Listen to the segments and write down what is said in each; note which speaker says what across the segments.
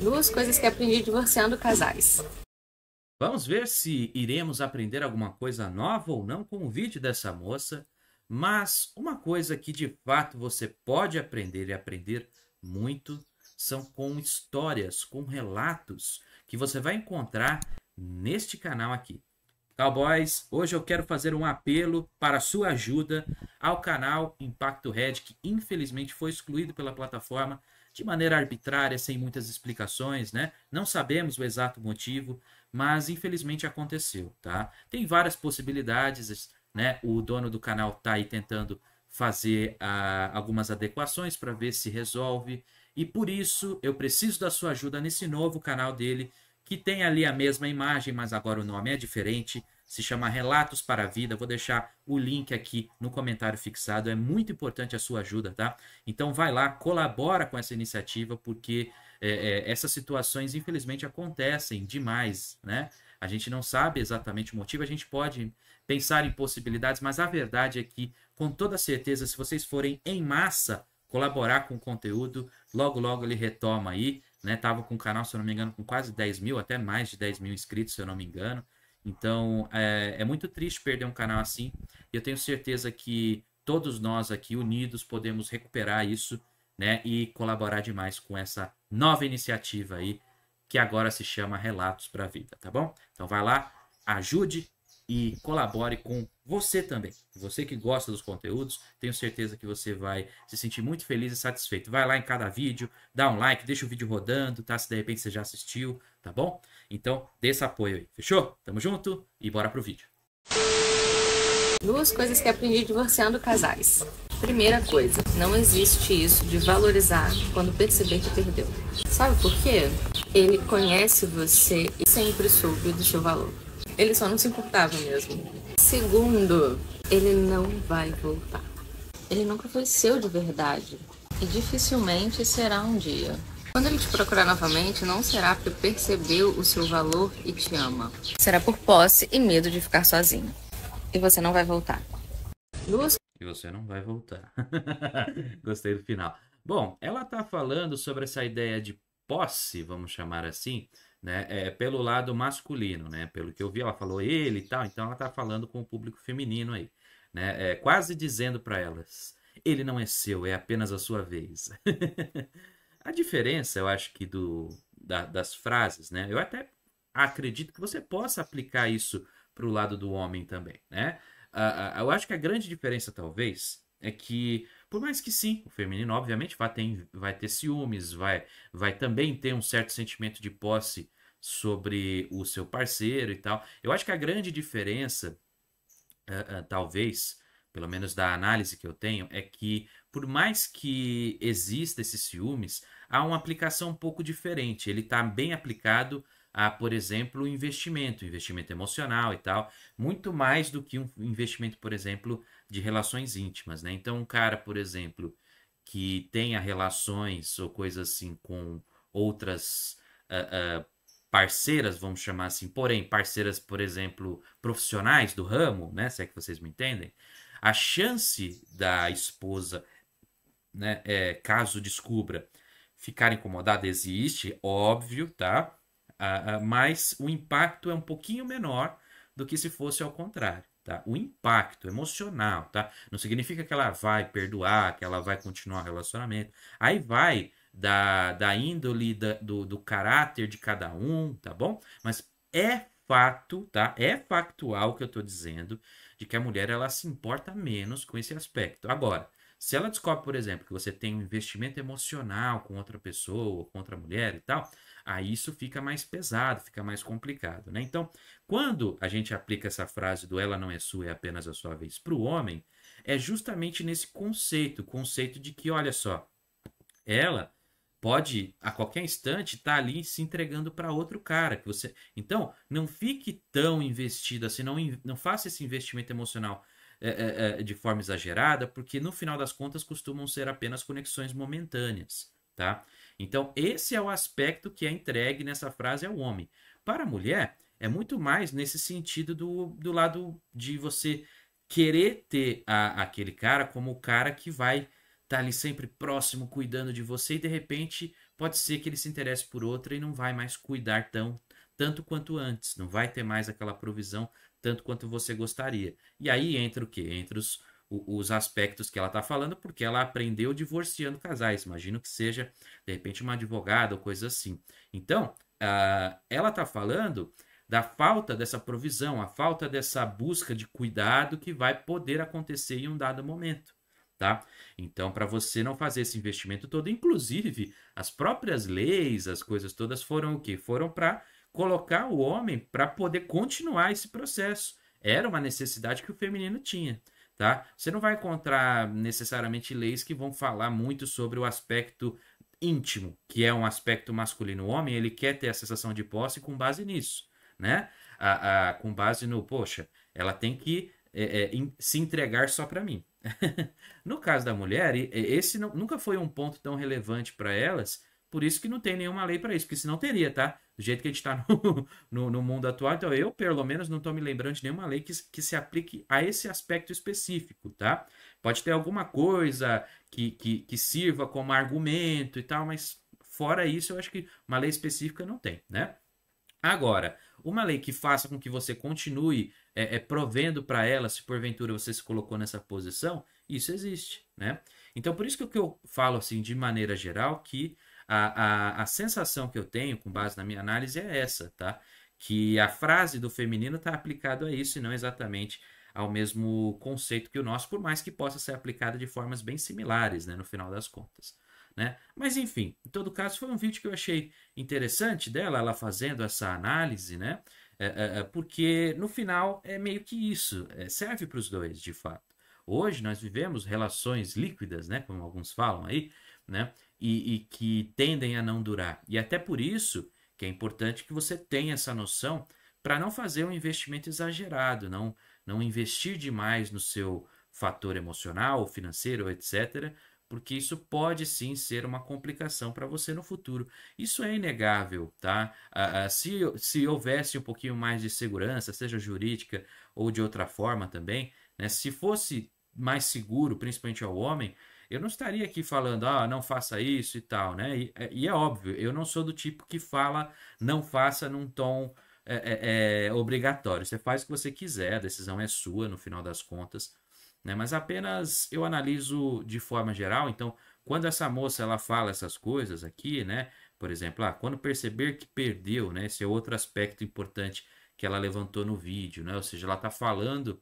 Speaker 1: Duas coisas que aprendi divorciando casais. Vamos ver se iremos aprender alguma coisa nova ou não com o vídeo dessa moça, mas uma coisa que de fato você pode aprender e aprender muito são com histórias, com relatos que você vai encontrar neste canal aqui. Cowboys, hoje eu quero fazer um apelo para sua ajuda ao canal Impacto Red, que infelizmente foi excluído pela plataforma de maneira arbitrária, sem muitas explicações, né? Não sabemos o exato motivo, mas infelizmente aconteceu, tá? Tem várias possibilidades, né? O dono do canal tá aí tentando fazer ah, algumas adequações para ver se resolve. E por isso eu preciso da sua ajuda nesse novo canal dele, que tem ali a mesma imagem, mas agora o nome é diferente se chama Relatos para a Vida. Vou deixar o link aqui no comentário fixado. É muito importante a sua ajuda, tá? Então vai lá, colabora com essa iniciativa, porque é, é, essas situações, infelizmente, acontecem demais, né? A gente não sabe exatamente o motivo, a gente pode pensar em possibilidades, mas a verdade é que, com toda certeza, se vocês forem em massa colaborar com o conteúdo, logo, logo ele retoma aí, né? Tava com o canal, se eu não me engano, com quase 10 mil, até mais de 10 mil inscritos, se eu não me engano. Então é, é muito triste perder um canal assim. Eu tenho certeza que todos nós aqui unidos podemos recuperar isso, né? E colaborar demais com essa nova iniciativa aí que agora se chama Relatos para a Vida, tá bom? Então vai lá, ajude, e colabore com você também. Você que gosta dos conteúdos, tenho certeza que você vai se sentir muito feliz e satisfeito. Vai lá em cada vídeo, dá um like, deixa o vídeo rodando, tá? Se de repente você já assistiu, tá bom? Então, dê esse apoio aí, fechou? Tamo junto e bora pro vídeo. Duas coisas que aprendi divorciando casais. Primeira coisa, não existe isso de valorizar quando perceber que perdeu. Sabe por quê? Ele conhece você e sempre soube do seu valor. Ele só não se importava mesmo. Segundo, ele não vai voltar. Ele nunca foi seu de verdade e dificilmente será um dia. Quando ele te procurar novamente, não será porque percebeu o seu valor e te ama. Será por posse e medo de ficar sozinho. E você não vai voltar. Duas... E você não vai voltar. Gostei do final. Bom, ela tá falando sobre essa ideia de posse, vamos chamar assim, né, é, pelo lado masculino, né? Pelo que eu vi, ela falou ele e tal, então ela tá falando com o público feminino aí, né? É, quase dizendo para elas, ele não é seu, é apenas a sua vez. a diferença, eu acho que do da, das frases, né? Eu até acredito que você possa aplicar isso para o lado do homem também, né? Uh, uh, eu acho que a grande diferença, talvez, é que, por mais que sim, o feminino obviamente vai ter, vai ter ciúmes, vai, vai também ter um certo sentimento de posse sobre o seu parceiro e tal. Eu acho que a grande diferença, uh, uh, talvez, pelo menos da análise que eu tenho, é que por mais que exista esses ciúmes, há uma aplicação um pouco diferente. Ele está bem aplicado a, por exemplo, o investimento, investimento emocional e tal, muito mais do que um investimento, por exemplo, de relações íntimas, né? Então, um cara, por exemplo, que tenha relações ou coisas assim com outras uh, uh, parceiras, vamos chamar assim, porém, parceiras, por exemplo, profissionais do ramo, né? Se é que vocês me entendem, a chance da esposa, né, é, caso descubra, ficar incomodada existe, óbvio, tá? Uh, mas o impacto é um pouquinho menor do que se fosse ao contrário. Tá? O impacto emocional, tá? Não significa que ela vai perdoar, que ela vai continuar o relacionamento. Aí vai da, da índole, da, do, do caráter de cada um, tá bom? Mas é fato, tá? É factual o que eu tô dizendo de que a mulher ela se importa menos com esse aspecto. Agora, se ela descobre, por exemplo, que você tem um investimento emocional com outra pessoa, com outra mulher e tal, aí isso fica mais pesado, fica mais complicado, né? Então, quando a gente aplica essa frase do ela não é sua, é apenas a sua vez para o homem, é justamente nesse conceito, conceito de que, olha só, ela pode a qualquer instante estar tá ali se entregando para outro cara que você. Então, não fique tão investido assim, não, não faça esse investimento emocional é, é, é, de forma exagerada, porque no final das contas costumam ser apenas conexões momentâneas, tá? Então, esse é o aspecto que é entregue nessa frase ao homem. Para a mulher, é muito mais nesse sentido do, do lado de você querer ter a, aquele cara como o cara que vai tá ali sempre próximo, cuidando de você, e de repente pode ser que ele se interesse por outra e não vai mais cuidar tão tanto quanto antes, não vai ter mais aquela provisão tanto quanto você gostaria. E aí entra o quê? Entra os, os aspectos que ela está falando, porque ela aprendeu divorciando casais. Imagino que seja, de repente, uma advogada ou coisa assim. Então, uh, ela está falando da falta dessa provisão, a falta dessa busca de cuidado que vai poder acontecer em um dado momento. Tá? Então, para você não fazer esse investimento todo, inclusive as próprias leis, as coisas todas foram o quê? Foram para colocar o homem para poder continuar esse processo. Era uma necessidade que o feminino tinha. Tá? Você não vai encontrar necessariamente leis que vão falar muito sobre o aspecto íntimo, que é um aspecto masculino. O homem ele quer ter a sensação de posse com base nisso, né? A, a com base no, poxa, ela tem que é, é, in, se entregar só para mim. no caso da mulher, esse não, nunca foi um ponto tão relevante para elas, por isso que não tem nenhuma lei para isso, porque senão teria, tá? Do jeito que a gente está no, no, no, mundo atual. Então, eu, pelo menos, não estou me lembrando de nenhuma lei que, que se aplique a esse aspecto específico, tá? Pode ter alguma coisa que, que, que sirva como argumento e tal, mas fora isso, eu acho que uma lei específica não tem, né? Agora, uma lei que faça com que você continue é, é, provendo para ela, se porventura você se colocou nessa posição, isso existe, né? Então, por isso que eu falo assim, de maneira geral, que a, a, a sensação que eu tenho, com base na minha análise, é essa, tá? Que a frase do feminino está aplicada a isso e não exatamente ao mesmo conceito que o nosso, por mais que possa ser aplicada de formas bem similares, né, no final das contas. Né? Mas enfim, em todo caso, foi um vídeo que eu achei interessante dela, ela fazendo essa análise, né? É, é, é porque no final é meio que isso, é, serve para os dois, de fato. Hoje nós vivemos relações líquidas, né? Como alguns falam aí, né? e, e que tendem a não durar. E até por isso que é importante que você tenha essa noção para não fazer um investimento exagerado, não, não investir demais no seu fator emocional, financeiro, etc., porque isso pode sim ser uma complicação para você no futuro. Isso é inegável, tá? Ah, ah, se, se houvesse um pouquinho mais de segurança, seja jurídica ou de outra forma também, né? se fosse mais seguro, principalmente ao homem, eu não estaria aqui falando, ah, não faça isso e tal, né? E, é, e é óbvio, eu não sou do tipo que fala, não faça num tom é, é, é, obrigatório. Você faz o que você quiser, a decisão é sua no final das contas, né? Mas apenas eu analiso de forma geral. Então, quando essa moça ela fala essas coisas aqui, né? Por exemplo, ah, quando perceber que perdeu, né? Esse é outro aspecto importante que ela levantou no vídeo, né? Ou seja, ela está falando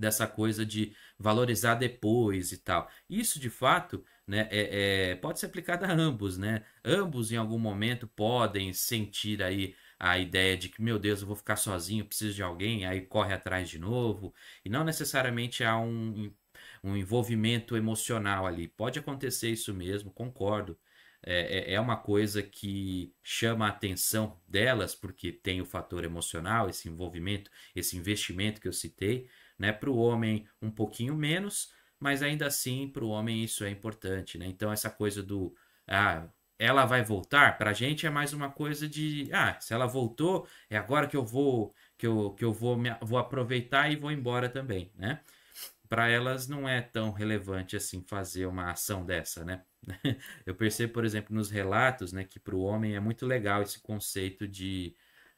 Speaker 1: dessa coisa de valorizar depois e tal. Isso de fato né, é, é, pode ser aplicado a ambos, né? Ambos em algum momento podem sentir aí a ideia de que, meu Deus, eu vou ficar sozinho, preciso de alguém, aí corre atrás de novo. E não necessariamente há um, um envolvimento emocional ali. Pode acontecer isso mesmo, concordo. É, é, é uma coisa que chama a atenção delas, porque tem o fator emocional, esse envolvimento, esse investimento que eu citei, né? Para o homem, um pouquinho menos, mas ainda assim, para o homem, isso é importante. Né? Então, essa coisa do. Ah, ela vai voltar, para a gente é mais uma coisa de. Ah, se ela voltou, é agora que eu vou que eu, que eu vou, me, vou aproveitar e vou embora também. Né? Para elas, não é tão relevante assim fazer uma ação dessa. Né? Eu percebo, por exemplo, nos relatos né, que para o homem é muito legal esse conceito de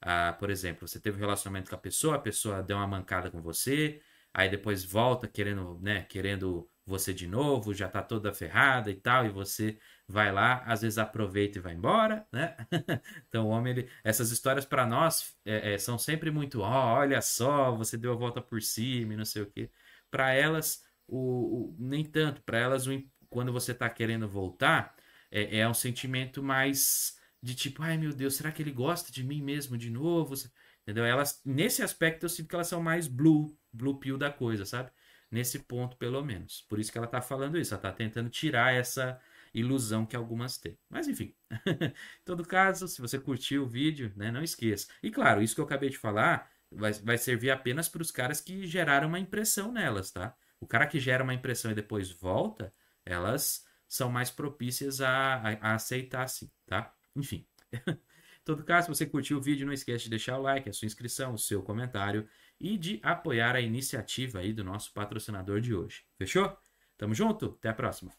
Speaker 1: ah, por exemplo, você teve um relacionamento com a pessoa, a pessoa deu uma mancada com você, aí depois volta querendo, né, querendo você de novo, já tá toda ferrada e tal, e você vai lá, às vezes aproveita e vai embora, né? então o homem, ele, essas histórias para nós é, é, são sempre muito, oh, olha só, você deu a volta por cima e não sei o quê. Para elas, o, o, nem tanto, para elas, o, quando você tá querendo voltar, é, é um sentimento mais de tipo, ai meu Deus, será que ele gosta de mim mesmo de novo? Entendeu? Elas, nesse aspecto, eu sinto que elas são mais blue, blue pill da coisa, sabe? Nesse ponto, pelo menos. Por isso que ela tá falando isso, ela tá tentando tirar essa ilusão que algumas têm. Mas enfim, em todo caso, se você curtiu o vídeo, né, não esqueça. E claro, isso que eu acabei de falar vai, vai servir apenas para os caras que geraram uma impressão nelas, tá? O cara que gera uma impressão e depois volta, elas são mais propícias a, a, a aceitar, sim, tá? Enfim. em todo caso, se você curtiu o vídeo, não esquece de deixar o like, a sua inscrição, o seu comentário e de apoiar a iniciativa aí do nosso patrocinador de hoje. Fechou? Tamo junto, até a próxima.